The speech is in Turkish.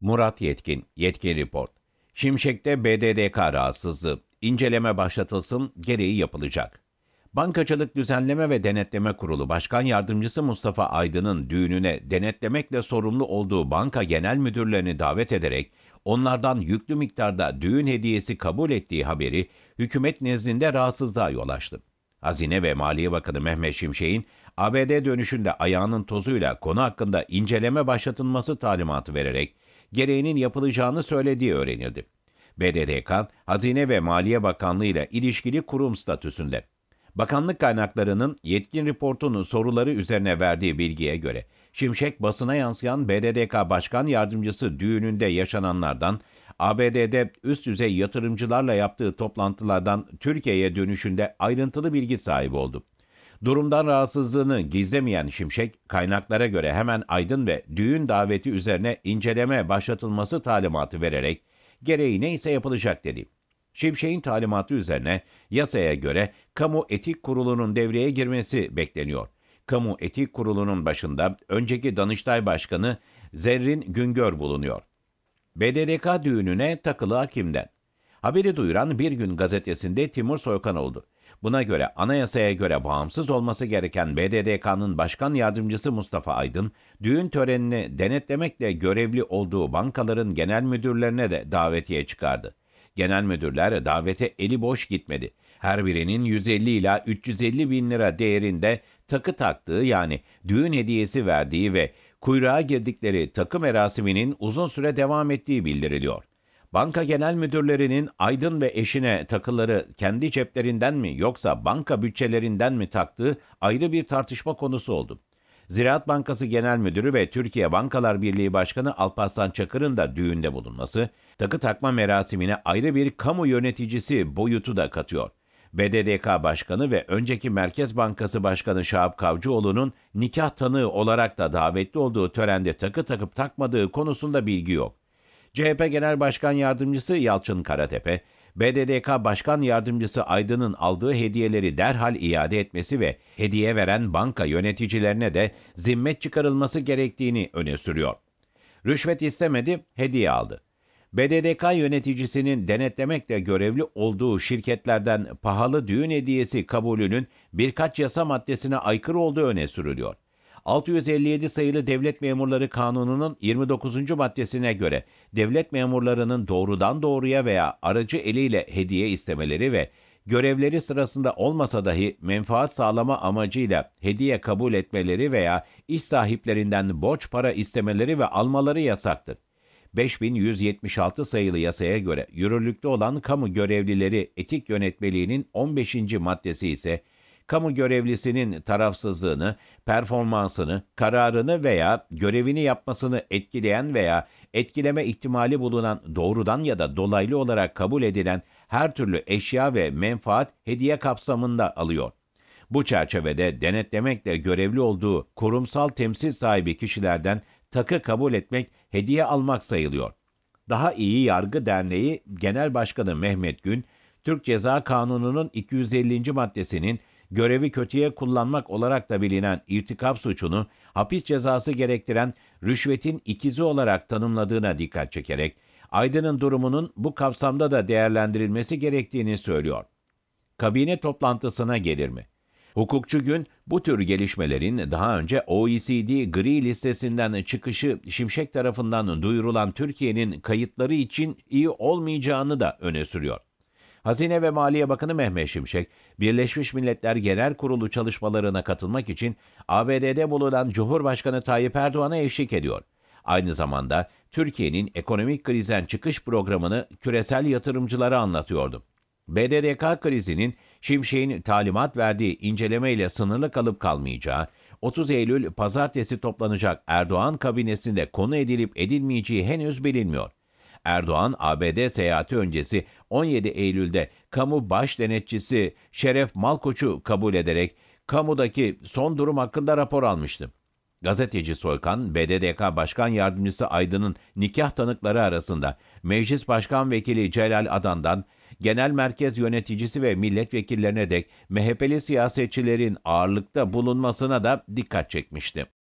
Murat Yetkin, Yetkin Report. Şimşek'te BDDK rahatsızlığı. İnceleme başlatılsın, gereği yapılacak. Bankacılık Düzenleme ve Denetleme Kurulu Başkan Yardımcısı Mustafa Aydın'ın düğününe denetlemekle sorumlu olduğu banka genel müdürlerini davet ederek onlardan yüklü miktarda düğün hediyesi kabul ettiği haberi hükümet nezdinde rahatsızlığa yol açtı. Hazine ve Maliye Bakanı Mehmet Şimşek'in ABD dönüşünde ayağının tozuyla konu hakkında inceleme başlatılması talimatı vererek gereğinin yapılacağını söylediği öğrenildi. BDDK, Hazine ve Maliye Bakanlığı ile ilişkili kurum statüsünde. Bakanlık kaynaklarının yetkin raportunun soruları üzerine verdiği bilgiye göre, Şimşek basına yansıyan BDDK Başkan Yardımcısı düğününde yaşananlardan, ABD'de üst düzey yatırımcılarla yaptığı toplantılardan Türkiye'ye dönüşünde ayrıntılı bilgi sahibi oldu. Durumdan rahatsızlığını gizlemeyen Şimşek, kaynaklara göre hemen Aydın ve düğün daveti üzerine inceleme başlatılması talimatı vererek gereği neyse yapılacak dedi. Şimşek'in talimatı üzerine yasaya göre Kamu Etik Kurulu'nun devreye girmesi bekleniyor. Kamu Etik Kurulu'nun başında önceki Danıştay Başkanı Zerrin Güngör bulunuyor. BDDK düğününe takılı hakimden. Haberi duyuran Bir Gün gazetesinde Timur Soykan oldu. Buna göre anayasaya göre bağımsız olması gereken BDDK'nın başkan yardımcısı Mustafa Aydın, düğün törenini denetlemekle görevli olduğu bankaların genel müdürlerine de davetiye çıkardı. Genel müdürler davete eli boş gitmedi. Her birinin 150 ila 350 bin lira değerinde takı taktığı yani düğün hediyesi verdiği ve kuyruğa girdikleri takı merasiminin uzun süre devam ettiği bildiriliyor. Banka genel müdürlerinin Aydın ve eşine takıları kendi ceplerinden mi yoksa banka bütçelerinden mi taktığı ayrı bir tartışma konusu oldu. Ziraat Bankası Genel Müdürü ve Türkiye Bankalar Birliği Başkanı Alparslan Çakır'ın da düğünde bulunması, takı takma merasimine ayrı bir kamu yöneticisi boyutu da katıyor. BDDK Başkanı ve önceki Merkez Bankası Başkanı Şahap Kavcıoğlu'nun nikah tanığı olarak da davetli olduğu törende takı takıp takmadığı konusunda bilgi yok. CHP Genel Başkan Yardımcısı Yalçın Karatepe, BDDK Başkan Yardımcısı Aydın'ın aldığı hediyeleri derhal iade etmesi ve hediye veren banka yöneticilerine de zimmet çıkarılması gerektiğini öne sürüyor. Rüşvet istemedi, hediye aldı. BDDK yöneticisinin denetlemekle görevli olduğu şirketlerden pahalı düğün hediyesi kabulünün birkaç yasa maddesine aykırı olduğu öne sürülüyor. 657 sayılı Devlet Memurları Kanunu'nun 29. maddesine göre devlet memurlarının doğrudan doğruya veya aracı eliyle hediye istemeleri ve görevleri sırasında olmasa dahi menfaat sağlama amacıyla hediye kabul etmeleri veya iş sahiplerinden borç para istemeleri ve almaları yasaktır. 5176 sayılı yasaya göre yürürlükte olan kamu görevlileri etik yönetmeliğinin 15. maddesi ise kamu görevlisinin tarafsızlığını, performansını, kararını veya görevini yapmasını etkileyen veya etkileme ihtimali bulunan doğrudan ya da dolaylı olarak kabul edilen her türlü eşya ve menfaat hediye kapsamında alıyor. Bu çerçevede denetlemekle görevli olduğu kurumsal temsil sahibi kişilerden takı kabul etmek hediye almak sayılıyor. Daha İyi Yargı Derneği Genel Başkanı Mehmet Gün, Türk Ceza Kanunu'nun 250. maddesinin görevi kötüye kullanmak olarak da bilinen irtikap suçunu hapis cezası gerektiren rüşvetin ikizi olarak tanımladığına dikkat çekerek Aydın'ın durumunun bu kapsamda da değerlendirilmesi gerektiğini söylüyor. Kabine toplantısına gelir mi? Hukukçu gün bu tür gelişmelerin daha önce OECD gri listesinden çıkışı Şimşek tarafından duyurulan Türkiye'nin kayıtları için iyi olmayacağını da öne sürüyor. Hazine ve Maliye Bakanı Mehmet Şimşek, Birleşmiş Milletler Genel Kurulu çalışmalarına katılmak için ABD'de bulunan Cumhurbaşkanı Tayyip Erdoğan'a eşlik ediyor. Aynı zamanda Türkiye'nin ekonomik krizden çıkış programını küresel yatırımcılara anlatıyordu. BDDK krizinin Şimşek'in talimat verdiği incelemeyle sınırlı kalıp kalmayacağı, 30 Eylül pazartesi toplanacak Erdoğan kabinesinde konu edilip edilmeyeceği henüz bilinmiyor. Erdoğan, ABD seyahati öncesi 17 Eylül'de kamu baş denetçisi Şeref Malkoç'u kabul ederek kamudaki son durum hakkında rapor almıştı. Gazeteci Soykan, BDDK Başkan Yardımcısı Aydın'ın nikah tanıkları arasında Meclis Başkan Vekili Celal Adan'dan genel merkez yöneticisi ve milletvekillerine dek MHP'li siyasetçilerin ağırlıkta bulunmasına da dikkat çekmişti.